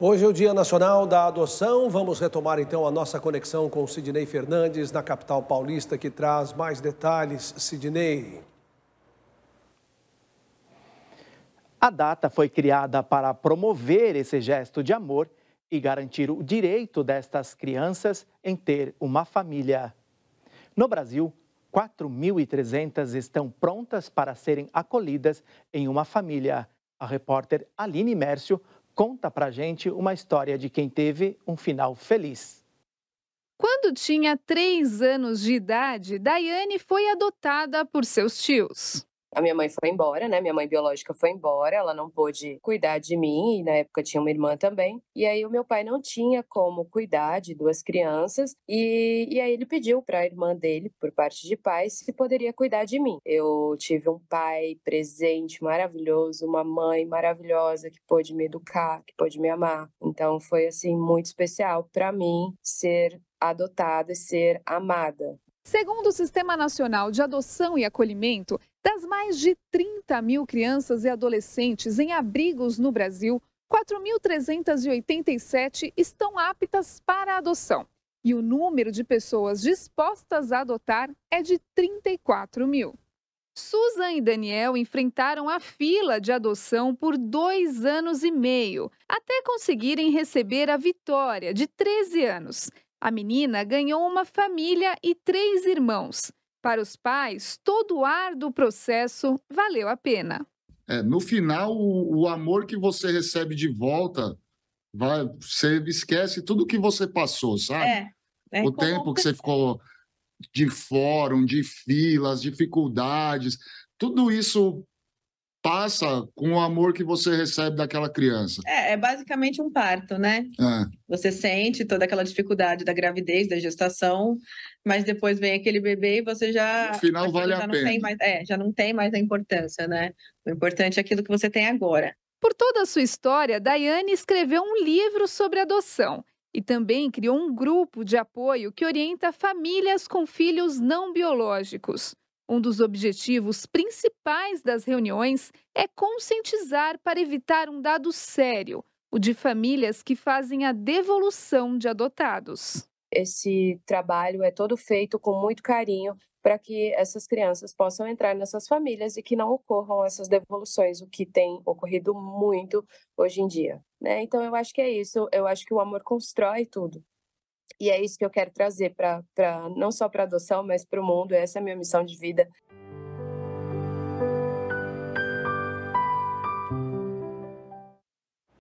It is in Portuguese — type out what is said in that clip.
Hoje é o Dia Nacional da Adoção. Vamos retomar então a nossa conexão com Sidney Fernandes, na capital paulista, que traz mais detalhes. Sidney. A data foi criada para promover esse gesto de amor e garantir o direito destas crianças em ter uma família. No Brasil, 4.300 estão prontas para serem acolhidas em uma família. A repórter Aline Mércio conta pra gente uma história de quem teve um final feliz. Quando tinha três anos de idade, Daiane foi adotada por seus tios. A minha mãe foi embora, né? Minha mãe biológica foi embora, ela não pôde cuidar de mim, e na época tinha uma irmã também. E aí o meu pai não tinha como cuidar de duas crianças, e, e aí ele pediu para a irmã dele, por parte de pai, se poderia cuidar de mim. Eu tive um pai presente, maravilhoso, uma mãe maravilhosa que pôde me educar, que pôde me amar. Então foi assim muito especial para mim ser adotada e ser amada Segundo o Sistema Nacional de Adoção e Acolhimento, das mais de 30 mil crianças e adolescentes em abrigos no Brasil, 4.387 estão aptas para a adoção. E o número de pessoas dispostas a adotar é de 34 mil. Susan e Daniel enfrentaram a fila de adoção por dois anos e meio, até conseguirem receber a vitória de 13 anos. A menina ganhou uma família e três irmãos. Para os pais, todo o ar do processo valeu a pena. É, no final, o, o amor que você recebe de volta, vai, você esquece tudo que você passou, sabe? É, é o tempo que você ficou de fórum, de filas, dificuldades, tudo isso passa com o amor que você recebe daquela criança. É, é basicamente um parto, né? É. Você sente toda aquela dificuldade da gravidez, da gestação, mas depois vem aquele bebê e você já. No final vale já a não pena. Tem mais, é, já não tem mais a importância, né? O importante é aquilo que você tem agora. Por toda a sua história, Daiane escreveu um livro sobre adoção e também criou um grupo de apoio que orienta famílias com filhos não biológicos. Um dos objetivos principais das reuniões é conscientizar para evitar um dado sério, o de famílias que fazem a devolução de adotados. Esse trabalho é todo feito com muito carinho para que essas crianças possam entrar nessas famílias e que não ocorram essas devoluções, o que tem ocorrido muito hoje em dia. Né? Então, eu acho que é isso. Eu acho que o amor constrói tudo. E é isso que eu quero trazer para não só para adoção, mas para o mundo. Essa é a minha missão de vida.